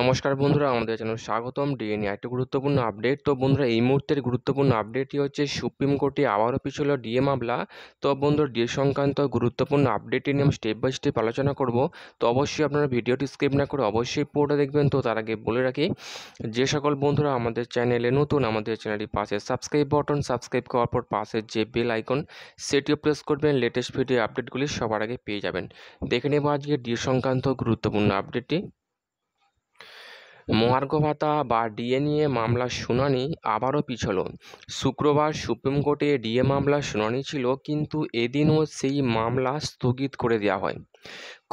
নমস্কার বন্ধুরা আমাদের চ্যানেল স্বাগতম ডিএনএ একটা গুরুত্বপূর্ণ আপডেট তো বন্ধুরা এই মুহূর্তের গুরুত্বপূর্ণ আপডেটটি হচ্ছে সুপ্রিম কোর্টে আবারও পিছল ডিএ মামলা তো বন্ধুরা ডিএ সংক্রান্ত গুরুত্বপূর্ণ আপডেটটি নিয়ে আমি স্টেপ বাই স্টেপ আলোচনা করব তো অবশ্যই আপনারা ভিডিওটি স্কিপ না করে অবশ্যই পুরোটা দেখবেন তো তার আগে বলে রাখি যে সকল বন্ধুরা আমাদের চ্যানেলে নতুন আমাদের চ্যানেলটি পাশে সাবস্ক্রাইব বাটন সাবস্ক্রাইব করার পর পাশে যে বেল আইকন সেটিও প্রেস করবেন লেটেস্ট ভিডিও আপডেটগুলি সবার আগে পেয়ে যাবেন দেখে নেব আজকে ডিএ সংক্রান্ত গুরুত্বপূর্ণ আপডেটটি মহার্ঘ ভাতা বা ডিএ নিয়ে মামলার শুনানি আবারও পিছল শুক্রবার সুপ্রিম কোর্টে ডিএ মামলার শুনানি ছিল কিন্তু এদিনও সেই মামলা স্থগিত করে দেওয়া হয়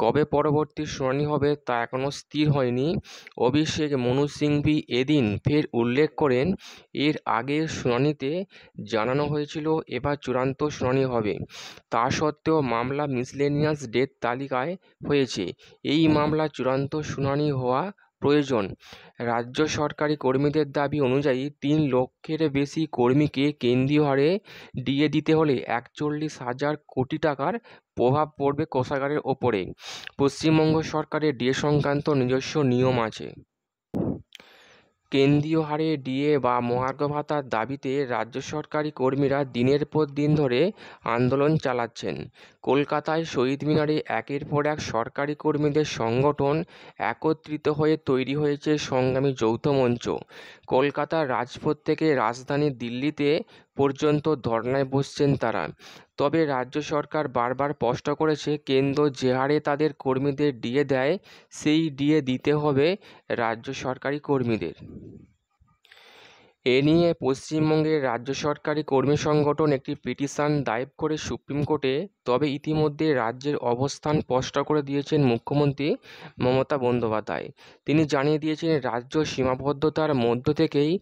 কবে পরবর্তী শুনানি হবে তা এখনও স্থির হয়নি অভিষেক মনু সিংভি এদিন ফের উল্লেখ করেন এর আগের শুনানিতে জানানো হয়েছিল এবার চূড়ান্ত শুনানি হবে তা সত্ত্বেও মামলা মিসলেনিয়াস ডেট তালিকায় হয়েছে এই মামলা চূড়ান্ত শুনানি হওয়া প্রয়োজন রাজ্য সরকারি কর্মীদের দাবি অনুযায়ী তিন লক্ষের বেশি কর্মীকে কেন্দ্রীয় হারে দিয়ে দিতে হলে একচল্লিশ হাজার কোটি টাকার প্রভাব পড়বে কোষাগারের ওপরে পশ্চিমবঙ্গ সরকারের ডিএ সংক্রান্ত নিজস্ব নিয়ম আছে কেন্দ্রীয় হারে ডিএ বা মহার্ঘ ভাতার দাবিতে রাজ্য সরকারি কর্মীরা দিনের পর দিন ধরে আন্দোলন চালাচ্ছেন কলকাতায় শহীদ মিনারে একের পর এক সরকারি কর্মীদের সংগঠন একত্রিত হয়ে তৈরি হয়েছে সংগ্রামী যৌথ মঞ্চ কলকাতার রাজপথ থেকে রাজধানী দিল্লিতে পর্যন্ত ধর্নায় বসছেন তারা তবে রাজ্য সরকার বারবার স্পষ্ট করেছে কেন্দ্র যে হারে তাদের কর্মীদের ডিএ দেয় সেই ডিএ দিতে হবে রাজ্য সরকারি কর্মীদের এ নিয়ে পশ্চিমবঙ্গের রাজ্য সরকারি কর্মী সংগঠন একটি পিটিশন দায়ের করে সুপ্রিম কোর্টে তবে ইতিমধ্যে রাজ্যের অবস্থান স্পষ্ট করে দিয়েছেন মুখ্যমন্ত্রী মমতা বন্দ্যোপাধ্যায় তিনি জানিয়ে দিয়েছেন রাজ্য সীমাবদ্ধতার মধ্য থেকেই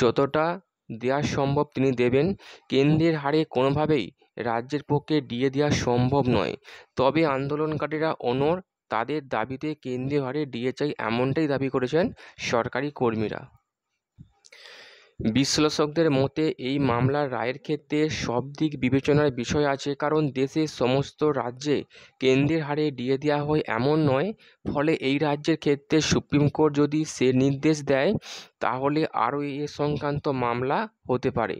যতটা দেওয়া সম্ভব তিনি দেবেন কেন্দ্রের হারে কোনোভাবেই রাজ্যের পক্ষে দিয়ে দেওয়া সম্ভব নয় তবে আন্দোলনকারীরা অনর তাদের দাবিতে কেন্দ্রীয় হারে ডিএ চাই এমনটাই দাবি করেছেন সরকারি কর্মীরা বিশ্লেষকদের মতে এই মামলার রায়ের ক্ষেত্রে সব দিক বিবেচনার বিষয় আছে কারণ দেশের সমস্ত রাজ্যে কেন্দ্রের হারে দিয়ে দেওয়া হয় এমন নয় ফলে এই রাজ্যের ক্ষেত্রে সুপ্রিম কোর্ট যদি সে নির্দেশ দেয় তাহলে আরও এ সংক্রান্ত মামলা হতে পারে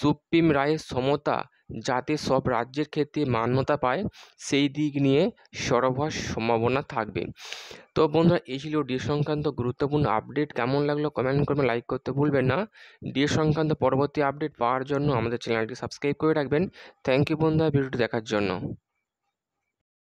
সুপ্রিম রায়ের সমতা যাতে সব রাজ্যের ক্ষেত্রে মান্যতা পায় সেই দিক নিয়ে সরব হওয়ার সম্ভাবনা থাকবে তো বন্ধুরা এই ছিল ডিএ সংক্রান্ত গুরুত্বপূর্ণ আপডেট কেমন লাগলো কমেন্ট করবে লাইক করতে ভুলবেন না ডিএ সংক্রান্ত পরবর্তী আপডেট পাওয়ার জন্য আমাদের চ্যানেলটি সাবস্ক্রাইব করে রাখবেন থ্যাংক ইউ বন্ধুরা ভিডিওটি দেখার জন্য